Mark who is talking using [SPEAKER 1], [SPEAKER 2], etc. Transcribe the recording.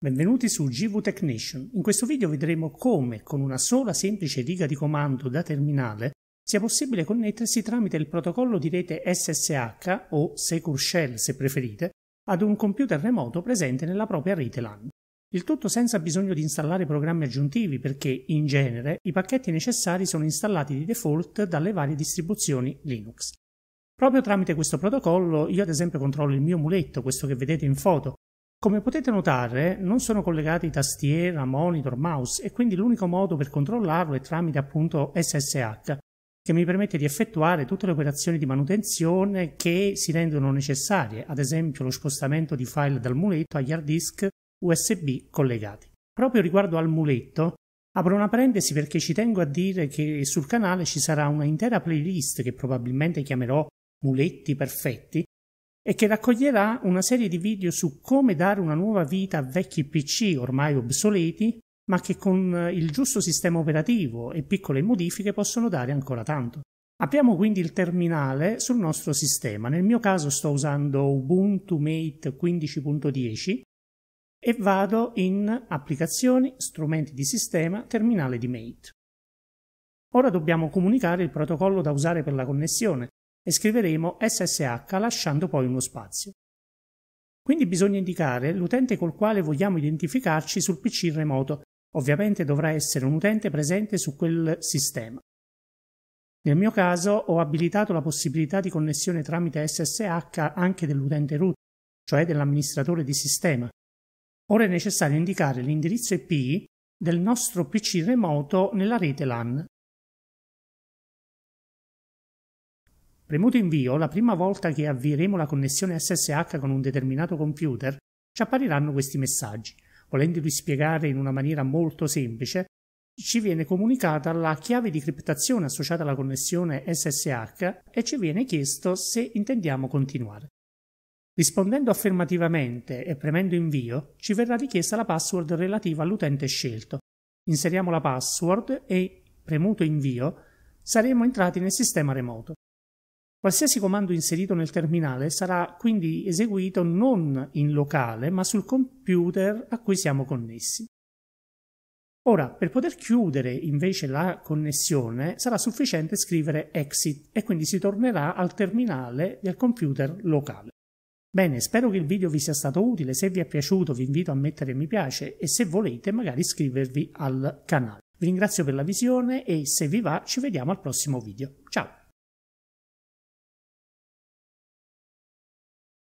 [SPEAKER 1] Benvenuti su GV Technician. In questo video vedremo come, con una sola semplice riga di comando da terminale, sia possibile connettersi tramite il protocollo di rete SSH o Secure Shell se preferite, ad un computer remoto presente nella propria rete LAN. Il tutto senza bisogno di installare programmi aggiuntivi perché, in genere, i pacchetti necessari sono installati di default dalle varie distribuzioni Linux. Proprio tramite questo protocollo io ad esempio controllo il mio muletto, questo che vedete in foto, come potete notare non sono collegati tastiera, monitor, mouse e quindi l'unico modo per controllarlo è tramite appunto SSH che mi permette di effettuare tutte le operazioni di manutenzione che si rendono necessarie, ad esempio lo spostamento di file dal muletto agli hard disk USB collegati. Proprio riguardo al muletto, apro una parentesi perché ci tengo a dire che sul canale ci sarà una intera playlist che probabilmente chiamerò Muletti Perfetti, e che raccoglierà una serie di video su come dare una nuova vita a vecchi PC ormai obsoleti, ma che con eh, il giusto sistema operativo e piccole modifiche possono dare ancora tanto. Apriamo quindi il terminale sul nostro sistema. Nel mio caso sto usando Ubuntu Mate 15.10 e vado in Applicazioni, Strumenti di sistema, Terminale di Mate. Ora dobbiamo comunicare il protocollo da usare per la connessione e scriveremo SSH lasciando poi uno spazio. Quindi bisogna indicare l'utente col quale vogliamo identificarci sul PC remoto. Ovviamente dovrà essere un utente presente su quel sistema. Nel mio caso ho abilitato la possibilità di connessione tramite SSH anche dell'utente root, cioè dell'amministratore di sistema. Ora è necessario indicare l'indirizzo IP del nostro PC remoto nella rete LAN Premuto invio, la prima volta che avvieremo la connessione SSH con un determinato computer, ci appariranno questi messaggi. Volendoli spiegare in una maniera molto semplice, ci viene comunicata la chiave di criptazione associata alla connessione SSH e ci viene chiesto se intendiamo continuare. Rispondendo affermativamente e premendo invio, ci verrà richiesta la password relativa all'utente scelto. Inseriamo la password e, premuto invio, saremo entrati nel sistema remoto. Qualsiasi comando inserito nel terminale sarà quindi eseguito non in locale ma sul computer a cui siamo connessi. Ora, per poter chiudere invece la connessione sarà sufficiente scrivere exit e quindi si tornerà al terminale del computer locale. Bene, spero che il video vi sia stato utile, se vi è piaciuto vi invito a mettere mi piace e se volete magari iscrivervi al canale. Vi ringrazio per la visione e se vi va ci vediamo al prossimo video. Ciao!